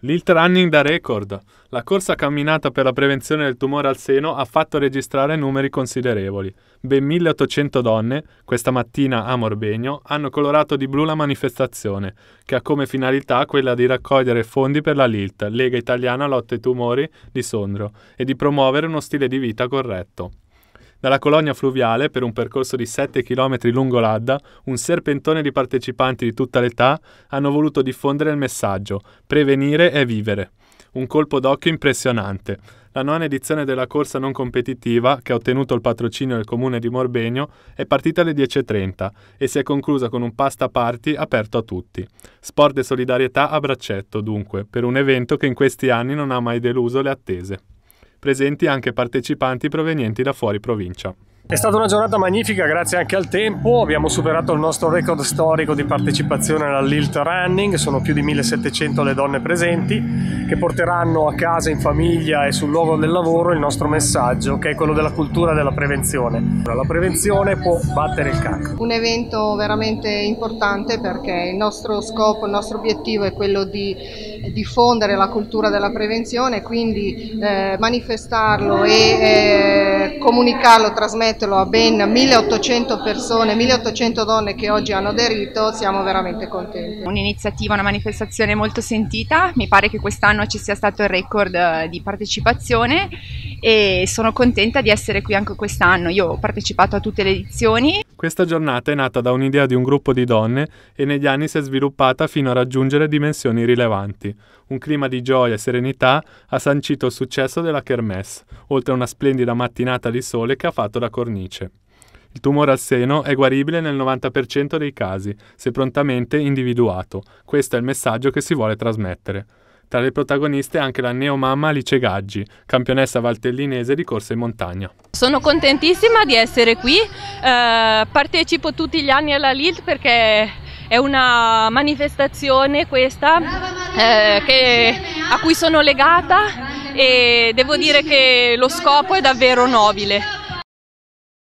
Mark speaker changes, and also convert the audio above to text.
Speaker 1: L'Ilt Running da record. La corsa camminata per la prevenzione del tumore al seno ha fatto registrare numeri considerevoli. Ben 1800 donne, questa mattina a Morbegno, hanno colorato di blu la manifestazione, che ha come finalità quella di raccogliere fondi per la LILT, Lega Italiana Lotte ai Tumori di Sondrio, e di promuovere uno stile di vita corretto. Dalla colonia fluviale, per un percorso di 7 km lungo l'Adda, un serpentone di partecipanti di tutta l'età hanno voluto diffondere il messaggio Prevenire è vivere. Un colpo d'occhio impressionante. La nona edizione della corsa non competitiva, che ha ottenuto il patrocinio del comune di Morbegno, è partita alle 10.30 e si è conclusa con un pasta party aperto a tutti. Sport e solidarietà a braccetto, dunque, per un evento che in questi anni non ha mai deluso le attese presenti anche partecipanti provenienti da fuori provincia.
Speaker 2: È stata una giornata magnifica grazie anche al tempo, abbiamo superato il nostro record storico di partecipazione all'Ilt Running, sono più di 1700 le donne presenti che porteranno a casa, in famiglia e sul luogo del lavoro il nostro messaggio che è quello della cultura della prevenzione. La prevenzione può battere il cancro.
Speaker 3: Un evento veramente importante perché il nostro scopo, il nostro obiettivo è quello di diffondere la cultura della prevenzione, quindi eh, manifestarlo e... Eh, comunicarlo, trasmetterlo a ben 1800 persone, 1800 donne che oggi hanno aderito, siamo veramente contenti. Un'iniziativa, una manifestazione molto sentita, mi pare che quest'anno ci sia stato il record eh, di partecipazione e sono contenta di essere qui anche quest'anno. Io ho partecipato a tutte le edizioni.
Speaker 1: Questa giornata è nata da un'idea di un gruppo di donne e negli anni si è sviluppata fino a raggiungere dimensioni rilevanti. Un clima di gioia e serenità ha sancito il successo della Kermesse, oltre a una splendida mattinata di sole che ha fatto da cornice. Il tumore al seno è guaribile nel 90% dei casi, se prontamente individuato. Questo è il messaggio che si vuole trasmettere. Tra le protagoniste anche la neomamma Alice Gaggi, campionessa valtellinese di corsa in montagna.
Speaker 3: Sono contentissima di essere qui, eh, partecipo tutti gli anni alla LILT perché è una manifestazione questa eh, che, a cui sono legata e devo dire che lo scopo è davvero nobile.